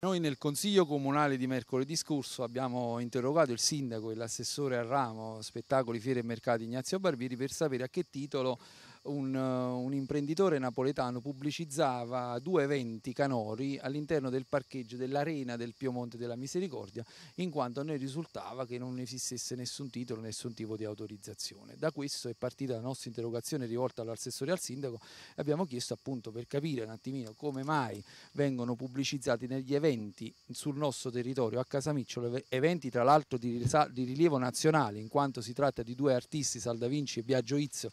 Noi nel Consiglio Comunale di mercoledì scorso abbiamo interrogato il sindaco e l'assessore al ramo spettacoli, fiere e mercati Ignazio Barbieri per sapere a che titolo un, eh, un, imprenditore napoletano pubblicizzava due eventi canori all'interno del parcheggio dell'arena del Piemonte della Misericordia, in quanto a noi risultava che non esistesse nessun titolo, nessun tipo di autorizzazione. Da questo è partita la nostra interrogazione rivolta all'assessore e al sindaco e abbiamo chiesto appunto per capire un attimino come mai vengono pubblicizzati negli eventi sul nostro territorio a Casamicciolo, eventi tra l'altro di, di rilievo nazionale, in quanto si tratta di due artisti, Salda Vinci e Biagio Izzo,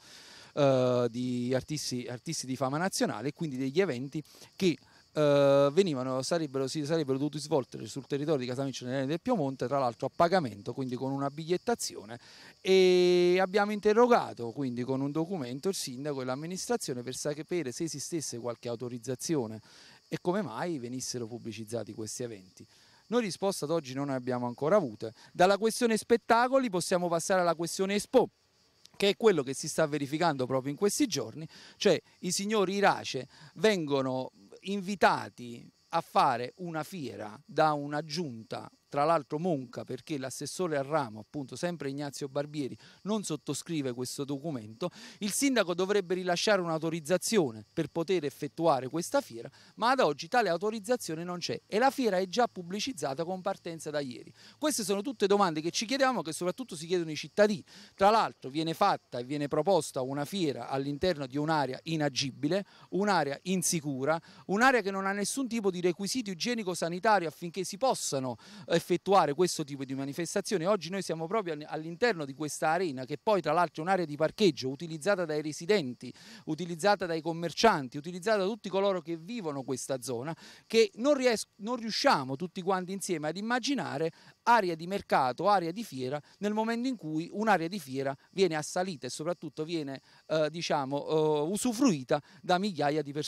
eh, di artisti, artisti, di fama nazionale, e quindi degli eventi che eh, venivano, sarebbero, sarebbero dovuti svolgere sul territorio di Casamicciola e del Piemonte, tra l'altro a pagamento, quindi con una bigliettazione e abbiamo interrogato quindi con un documento il sindaco e l'amministrazione per sapere se esistesse qualche autorizzazione e come mai venissero pubblicizzati questi eventi. Noi risposta ad oggi non ne abbiamo ancora avute. Dalla questione spettacoli possiamo passare alla questione Expo che è quello che si sta verificando proprio in questi giorni, cioè i signori Irace vengono invitati a fare una fiera da una giunta tra l'altro Monca, perché l'assessore al ramo, appunto sempre Ignazio Barbieri, non sottoscrive questo documento, il sindaco dovrebbe rilasciare un'autorizzazione per poter effettuare questa fiera, ma ad oggi tale autorizzazione non c'è e la fiera è già pubblicizzata con partenza da ieri. Queste sono tutte domande che ci chiediamo, e che soprattutto si chiedono i cittadini. Tra l'altro viene fatta e viene proposta una fiera all'interno di un'area inagibile, un'area insicura, un'area che non ha nessun tipo di requisito igienico-sanitario affinché si possano effettuare effettuare questo tipo di manifestazione. Oggi noi siamo proprio all'interno di questa arena che poi tra l'altro è un'area di parcheggio utilizzata dai residenti, utilizzata dai commercianti, utilizzata da tutti coloro che vivono questa zona, che non, non riusciamo tutti quanti insieme ad immaginare area di mercato, area di fiera, nel momento in cui un'area di fiera viene assalita e soprattutto viene eh, diciamo, eh, usufruita da migliaia di persone.